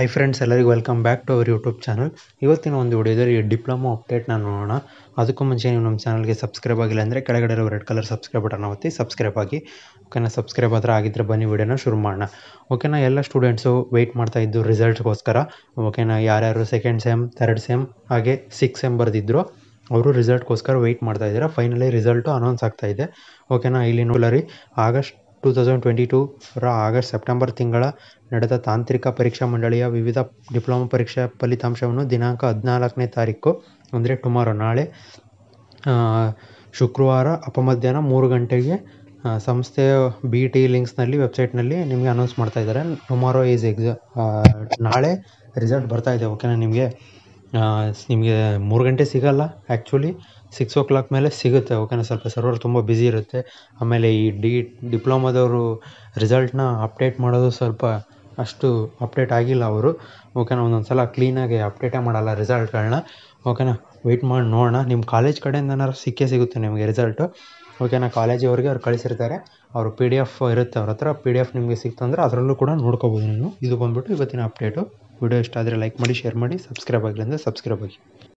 I friends ಎಲ್ಲರಿಗೂ welcome back to our YouTube channel ಇವತ್ತಿನ ಒಂದು ವಿಡಿಯೋದಲ್ಲಿ ಡಿಪ್ಲೊಮಾ ನಾನು ನೋಡೋಣ ಅದಕ್ಕೂ ಮುಂಚೆ ನೀವು ನಮ್ಮ ಚಾನಲ್ಗೆ ಸಬ್ಸ್ಕ್ರೈಬ್ ಆಗಿಲ್ಲ ಅಂದರೆ ಕೆಳಗಡೆ ರೆಡ್ ಕಲರ್ ಸಬ್ಸ್ಕ್ರೈಬ್ ಬಟನ್ ಒತ್ತಿ ಸಬ್ಸ್ಕ್ರೈಬ್ ಆಗಿ ಓಕೆನಾ ಸಬ್ಸ್ಕ್ರೈಬ್ ಆದರೆ ಆಗಿದ್ದರೆ ಬನ್ನಿ ವಿಡಿಯೋನ ಶುರು ಮಾಡೋಣ ಓಕೆನಾ ಎಲ್ಲ ಸ್ಟೂಡೆಂಟ್ಸು ವೆಯ್ಟ್ ಮಾಡ್ತಾ ಇದ್ದು ರಿಸಲ್ಟ್ಗೋಸ್ಕರ ಓಕೆನಾ ಯಾರ್ಯಾರು ಸೆಕೆಂಡ್ ಸೆಮ್ ಥರ್ಡ್ ಸೆಮ್ ಹಾಗೆ ಸಿಕ್ಸ್ ಸೆಮ್ ಬರೆದಿದ್ರು ಅವರು ರಿಸಲ್ಟ್ಗೋಸ್ಕರ ವೆಯ್ಟ್ ಮಾಡ್ತಾ ಇದ್ದಾರೆ ಫೈನಲಿ ರಿಸಲ್ಟು ಅನೌನ್ಸ್ ಆಗ್ತಾ ಇದೆ ಓಕೆನಾ ಇಲ್ಲಿ ನೋಡಲರಿ ಆಗಸ್ಟ್ ಟು ತೌಸಂಡ್ ಟ್ವೆಂಟಿ ಟೂರ ಆಗಸ್ಟ್ ಸೆಪ್ಟೆಂಬರ್ ತಿಂಗಳ ನಡೆದ ತಾಂತ್ರಿಕ ಪರೀಕ್ಷಾ ಮಂಡಳಿಯ ವಿವಿಧ ಡಿಪ್ಲೊಮಾ ಪರೀಕ್ಷಾ ಫಲಿತಾಂಶವನ್ನು ದಿನಾಂಕ ಹದಿನಾಲ್ಕನೇ ತಾರೀಕು ಅಂದರೆ ಟುಮಾರೋ ನಾಳೆ ಶುಕ್ರವಾರ ಅಪಮಧ್ಯಾಹ್ನ ಮೂರು ಗಂಟೆಗೆ ಸಂಸ್ಥೆಯ ಬಿ ಟಿ ಲಿಂಕ್ಸ್ನಲ್ಲಿ ವೆಬ್ಸೈಟ್ನಲ್ಲಿ ನಿಮಗೆ ಅನೌನ್ಸ್ ಮಾಡ್ತಾ ಇದ್ದಾರೆ ಟುಮಾರೋ ಈಸ್ ಎಕ್ಸಾ ನಾಳೆ ರಿಸಲ್ಟ್ ಬರ್ತಾ ಇದೆ ಓಕೆನಾ ನಿಮಗೆ ನಿಮಗೆ ಮೂರು ಗಂಟೆ ಸಿಗೋಲ್ಲ ಆ್ಯಕ್ಚುಲಿ ಸಿಕ್ಸ್ ಓ ಕ್ಲಾಕ್ ಮೇಲೆ ಸಿಗುತ್ತೆ ಓಕೆನಾ ಸ್ವಲ್ಪ ಸರ್ವರ್ ತುಂಬ ಬಿಸಿ ಇರುತ್ತೆ ಆಮೇಲೆ ಈ ಡಿ ಡಿಪ್ಲೊಮಾದವರು ರಿಸಲ್ಟ್ನ ಅಪ್ಡೇಟ್ ಮಾಡೋದು ಸ್ವಲ್ಪ ಅಷ್ಟು ಅಪ್ಡೇಟ್ ಆಗಿಲ್ಲ ಅವರು ಓಕೆನಾ ಒಂದೊಂದು ಸಲ ಕ್ಲೀನಾಗಿ ಅಪ್ಡೇಟೇ ಮಾಡಲ್ಲ ರಿಸಲ್ಟ್ಗಳನ್ನ ಓಕೆನಾ ವೆಯ್ಟ್ ಮಾಡಿ ನೋಡೋಣ ನಿಮ್ಮ ಕಾಲೇಜ್ ಕಡೆಯಿಂದ ಏನಾದ್ರು ಸಿಕ್ಕೇ ಸಿಗುತ್ತೆ ನಿಮಗೆ ರಿಸಲ್ಟು ಓಕೆನಾ ಕಾಲೇಜಿನವ್ರಿಗೆ ಅವ್ರು ಕಳಿಸಿರ್ತಾರೆ ಅವರು ಪಿ ಡಿ ಎಫ್ ಇರುತ್ತೆ ಅವ್ರ ಹತ್ರ ಪಿ ಡಿ ಎಫ್ ನಿಮಗೆ ಸಿಕ್ತಂದ್ರೆ ಅದರಲ್ಲೂ ಕೂಡ ನೋಡ್ಕೋಬೋದು ನೀವು ಇದು ಬಂದುಬಿಟ್ಟು ಇವತ್ತಿನ ಅಪ್ಡೇಟು ವಿಡಿಯೋ ಇಷ್ಟ ಆದರೆ ಲೈಕ್ ಮಾಡಿ ಶೇರ್ ಮಾಡಿ ಸಬ್ಸ್ಕ್ರೈಬ್ ಆಗಿಲ್ಲ ಅಂದರೆ ಸಬ್ಸ್ಕ್ರೈಬ್ ಆಗಿ